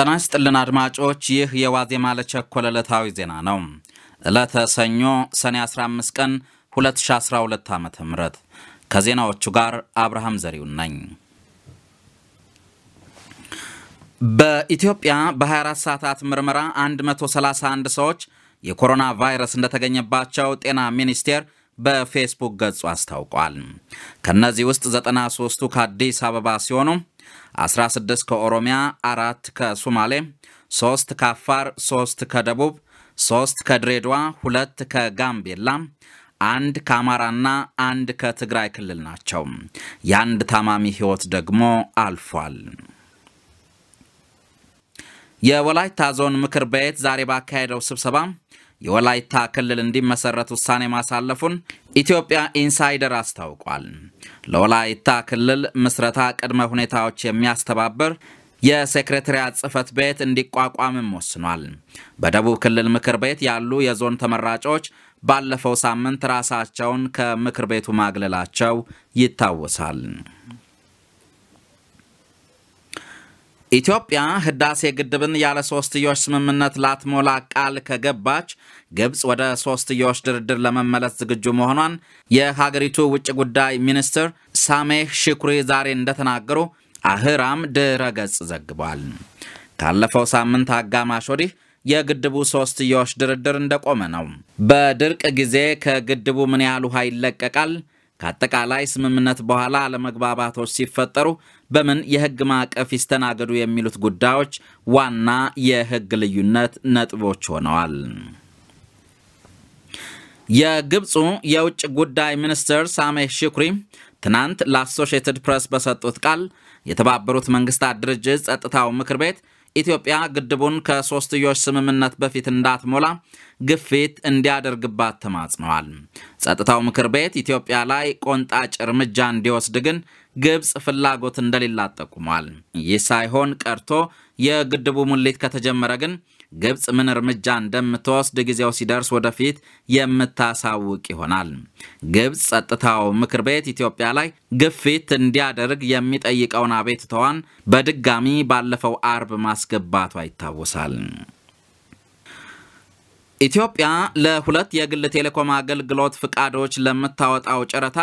ጤና ይስጥልን አድማጮች፣ ይህ የዋዜማ ለቸኮለ ዕለታዊ ዜና ነው። ዕለተ ሰኞ ሰኔ 15 ቀን 2012 ዓ ም ከዜናዎቹ ጋር አብርሃም ዘሪውን ነኝ። በኢትዮጵያ በ24 ሰዓታት ምርመራ 131 ሰዎች የኮሮና ቫይረስ እንደተገኘባቸው ጤና ሚኒስቴር በፌስቡክ ገጹ አስታውቋል። ከእነዚህ ውስጥ 93ቱ ከአዲስ አበባ ሲሆኑ 16 ከኦሮሚያ፣ አራት ከሱማሌ፣ ሶስት ከአፋር፣ ሶስት ከደቡብ፣ ሶስት ከድሬዳዋ፣ ሁለት ከጋምቤላ አንድ ከአማራና አንድ ከትግራይ ክልል ናቸው። የአንድ ታማሚ ሕይወት ደግሞ አልፏል። የወላይታ ዞን ምክር ቤት ዛሬ ባካሄደው ስብሰባ የወላይታ ክልል እንዲመሰረት ውሳኔ ማሳለፉን ኢትዮጵያ ኢንሳይደር አስታውቋል። ለወላይታ ክልል ምስረታ ቅድመ ሁኔታዎች የሚያስተባብር የሴክሬታሪያት ጽህፈት ቤት እንዲቋቋምም ወስኗል። በደቡብ ክልል ምክር ቤት ያሉ የዞን ተመራጮች ባለፈው ሳምንት ራሳቸውን ከምክር ቤቱ ማግለላቸው ይታወሳል። ኢትዮጵያ ህዳሴ ግድብን ያለ ሶስትዮሽ ስምምነት ላትሞላ ቃል ከገባች ግብፅ ወደ ሶስትዮሽ ድርድር ለመመለስ ዝግጁ መሆኗን የሀገሪቱ ውጭ ጉዳይ ሚኒስትር ሳሜህ ሽኩሪ ዛሬ እንደተናገሩ አህራም ድረ ገጽ ዘግቧል። ካለፈው ሳምንት አጋማሽ ወዲህ የግድቡ ሶስትዮሽ ድርድር እንደቆመ ነው። በድርቅ ጊዜ ከግድቡ ምን ያህል ውሃ ይለቀቃል? ከአጠቃላይ ስምምነት በኋላ አለመግባባቶች ሲፈጠሩ በምን የህግ ማዕቀፍ ይስተናገዱ የሚሉት ጉዳዮች ዋና የህግ ልዩነት ነጥቦች ሆነዋል። የግብፁ የውጭ ጉዳይ ሚኒስትር ሳሜህ ሽኩሪ ትናንት ለአሶሺየትድ ፕሬስ በሰጡት ቃል የተባበሩት መንግስታት ድርጅት ጸጥታው ምክር ቤት ኢትዮጵያ ግድቡን ከሶስትዮሽ ስምምነት በፊት እንዳትሞላ ግፊት እንዲያደርግባት ተማጽነዋል። ጸጥታው ምክር ቤት ኢትዮጵያ ላይ ቆንጣጭ እርምጃ እንዲወስድ ግን ግብፅ ፍላጎት እንደሌላት ጠቁሟል። ይህ ሳይሆን ቀርቶ የግድቡ ሙሌት ከተጀመረ ግን ግብፅ ምን እርምጃ እንደምትወስድ ጊዜው ሲደርስ ወደፊት የምታሳውቅ ይሆናል። ግብፅ ጸጥታው ምክር ቤት ኢትዮጵያ ላይ ግፊት እንዲያደርግ የሚጠይቀውን አቤትተዋን በድጋሚ ባለፈው አርብ ማስገባቷ ይታወሳል። ኢትዮጵያ ለሁለት የግል ቴሌኮም አገልግሎት ፍቃዶች ለምታወጣው ጨረታ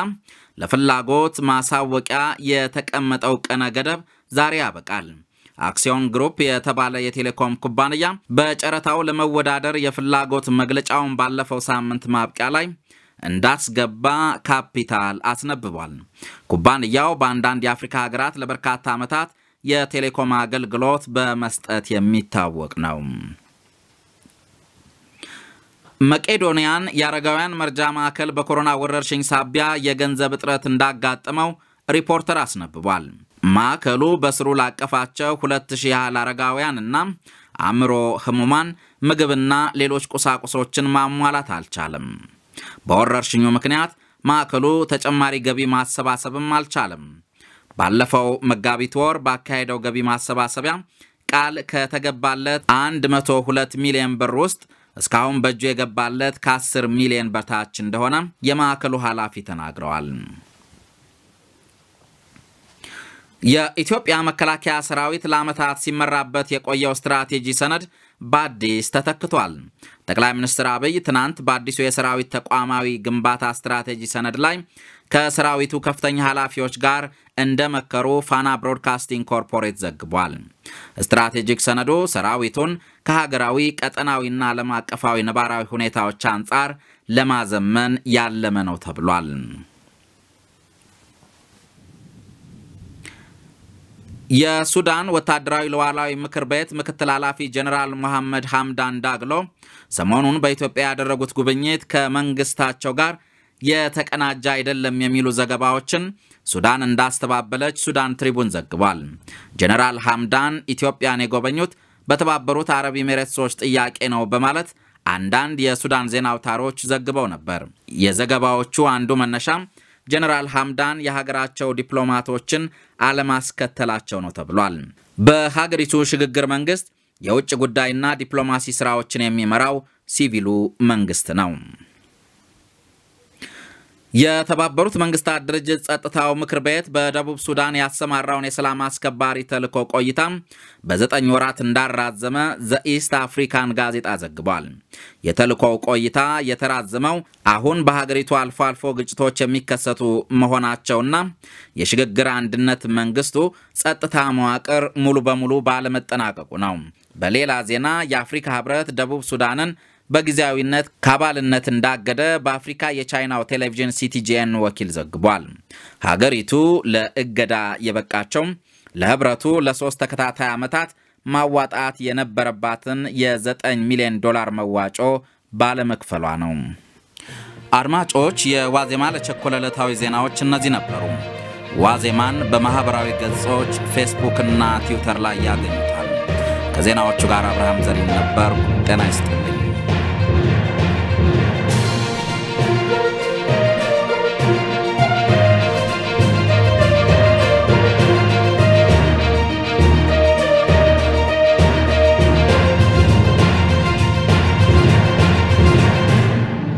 ለፍላጎት ማሳወቂያ የተቀመጠው ቀነ ገደብ ዛሬ ያበቃል። አክሲዮን ግሩፕ የተባለ የቴሌኮም ኩባንያ በጨረታው ለመወዳደር የፍላጎት መግለጫውን ባለፈው ሳምንት ማብቂያ ላይ እንዳስገባ ካፒታል አስነብቧል። ኩባንያው በአንዳንድ የአፍሪካ ሀገራት ለበርካታ ዓመታት የቴሌኮም አገልግሎት በመስጠት የሚታወቅ ነው። መቄዶንያን የአረጋውያን መርጃ ማዕከል በኮሮና ወረርሽኝ ሳቢያ የገንዘብ እጥረት እንዳጋጠመው ሪፖርተር አስነብቧል። ማዕከሉ በስሩ ላቀፋቸው 2000 ያህል አረጋውያን እና አእምሮ ህሙማን ምግብና ሌሎች ቁሳቁሶችን ማሟላት አልቻለም። በወረርሽኙ ምክንያት ማዕከሉ ተጨማሪ ገቢ ማሰባሰብም አልቻለም። ባለፈው መጋቢት ወር ባካሄደው ገቢ ማሰባሰቢያ ቃል ከተገባለት 102 ሚሊዮን ብር ውስጥ እስካሁን በእጁ የገባለት ከ10 ሚሊዮን በታች እንደሆነ የማዕከሉ ኃላፊ ተናግረዋል። የኢትዮጵያ መከላከያ ሰራዊት ለዓመታት ሲመራበት የቆየው ስትራቴጂ ሰነድ በአዲስ ተተክቷል። ጠቅላይ ሚኒስትር አብይ ትናንት በአዲሱ የሰራዊት ተቋማዊ ግንባታ ስትራቴጂ ሰነድ ላይ ከሰራዊቱ ከፍተኛ ኃላፊዎች ጋር እንደመከሩ ፋና ብሮድካስቲንግ ኮርፖሬት ዘግቧል። ስትራቴጂክ ሰነዱ ሰራዊቱን ከሀገራዊ ቀጠናዊና ዓለም አቀፋዊ ነባራዊ ሁኔታዎች አንጻር ለማዘመን ያለመ ነው ተብሏል። የሱዳን ወታደራዊ ሉዓላዊ ምክር ቤት ምክትል ኃላፊ ጀኔራል መሐመድ ሐምዳን ዳግሎ ሰሞኑን በኢትዮጵያ ያደረጉት ጉብኝት ከመንግስታቸው ጋር የተቀናጀ አይደለም የሚሉ ዘገባዎችን ሱዳን እንዳስተባበለች ሱዳን ትሪቡን ዘግቧል። ጀኔራል ሐምዳን ኢትዮጵያን የጎበኙት በተባበሩት አረብ ኤሚሬትሶች ጥያቄ ነው በማለት አንዳንድ የሱዳን ዜና አውታሮች ዘግበው ነበር። የዘገባዎቹ አንዱ መነሻም ጀነራል ሐምዳን የሀገራቸው ዲፕሎማቶችን አለማስከተላቸው ነው ተብሏል። በሀገሪቱ ሽግግር መንግስት የውጭ ጉዳይና ዲፕሎማሲ ስራዎችን የሚመራው ሲቪሉ መንግስት ነው። የተባበሩት መንግስታት ድርጅት ጸጥታው ምክር ቤት በደቡብ ሱዳን ያሰማራውን የሰላም አስከባሪ ተልዕኮ ቆይታም በዘጠኝ ወራት እንዳራዘመ ዘኢስት አፍሪካን ጋዜጣ ዘግቧል። የተልዕኮው ቆይታ የተራዘመው አሁን በሀገሪቱ አልፎ አልፎ ግጭቶች የሚከሰቱ መሆናቸውና የሽግግር አንድነት መንግስቱ ጸጥታ መዋቅር ሙሉ በሙሉ ባለመጠናቀቁ ነው። በሌላ ዜና የአፍሪካ ህብረት ደቡብ ሱዳንን በጊዜያዊነት ከአባልነት እንዳገደ በአፍሪካ የቻይናው ቴሌቪዥን ሲቲጂኤን ወኪል ዘግቧል። ሀገሪቱ ለእገዳ የበቃቸው ለህብረቱ ለሶስት ተከታታይ ዓመታት ማዋጣት የነበረባትን የ9 ሚሊዮን ዶላር መዋጮ ባለመክፈሏ ነው። አድማጮች፣ የዋዜማ ለቸኮለ ዕለታዊ ዜናዎች እነዚህ ነበሩ። ዋዜማን በማኅበራዊ ገጾች ፌስቡክና ትዊተር ላይ ያገኙታል። ከዜናዎቹ ጋር አብርሃም ዘሪሁን ነበር። ጤና ይስጥልኝ።